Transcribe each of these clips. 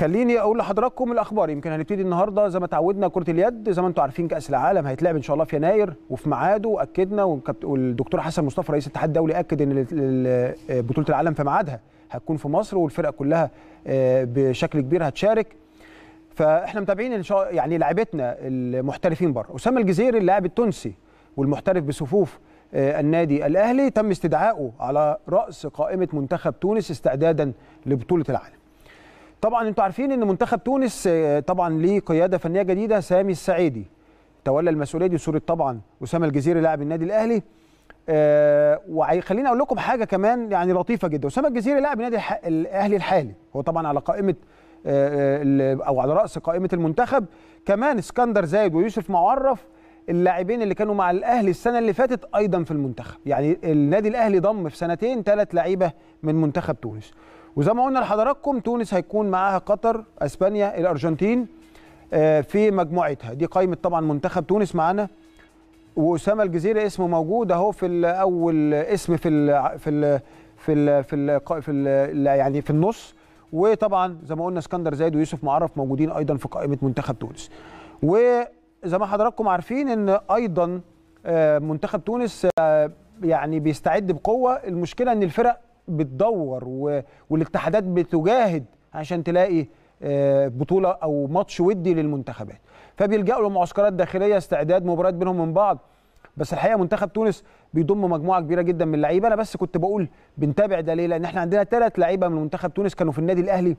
خليني اقول لحضراتكم الاخبار يمكن هنبتدي النهارده زي ما تعودنا كره اليد زي ما انتم عارفين كاس العالم هيتلعب ان شاء الله في يناير وفي ميعاده اكدنا والدكتور حسن مصطفى رئيس الاتحاد الدولي اكد ان آه، بطوله العالم في ميعادها هتكون في مصر والفرقه كلها آه، بشكل كبير هتشارك فاحنا متابعين ان شاء يعني لعيبتنا المحترفين بره اسامه الجزيري اللاعب التونسي والمحترف بصفوف آه، النادي الاهلي تم استدعائه على راس قائمه منتخب تونس استعدادا لبطوله العالم طبعا انتوا عارفين ان منتخب تونس آه، طبعا ليه قياده فنيه جديده سامي السعيدي تولى المسؤوليه دي صوره طبعا اسامه الجزيري لاعب النادي الاهلي أه وخليني اقول لكم حاجه كمان يعني لطيفه جدا اسامه الجزيري لاعب النادي الاهلي الحالي هو طبعا على قائمه أه, آه، او على راس قائمه المنتخب كمان اسكندر زايد ويوسف معرف اللاعبين اللي كانوا مع الاهلي السنه اللي فاتت ايضا في المنتخب يعني النادي الاهلي ضم في سنتين ثلاث لعيبه من منتخب تونس وزي ما قلنا لحضراتكم تونس هيكون معاها قطر اسبانيا الارجنتين آه، في مجموعتها دي قائمه طبعا منتخب تونس معانا واسامه الجزيره اسمه موجود اهو في اول اسم في ال في ال في ال في, ال في, ال يعني في النص وطبعا زي ما قلنا اسكندر زايد ويوسف معرف موجودين ايضا في قائمه منتخب تونس وزي ما حضراتكم عارفين ان ايضا آه، منتخب تونس آه، يعني بيستعد بقوه المشكله ان الفرق بتدور و... والاتحادات بتجاهد عشان تلاقي آه، بطوله او ماتش ودي للمنتخبات فبيلجأوا لمعسكرات داخليه استعداد مباريات بينهم من بعض بس الحقيقه منتخب تونس بيضم مجموعه كبيره جدا من اللعيبه انا بس كنت بقول بنتابع ده ليه لان احنا عندنا ثلاث لعيبه من منتخب تونس كانوا في النادي الاهلي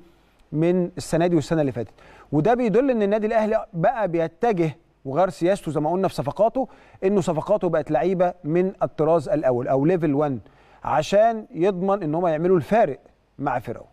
من السنه دي والسنه اللي فاتت وده بيدل ان النادي الاهلي بقى بيتجه وغير سياسته زي ما قلنا في صفقاته انه صفقاته بقت لعيبه من الطراز الاول او ليفل 1 عشان يضمن ان هم يعملوا الفارق مع فيرعون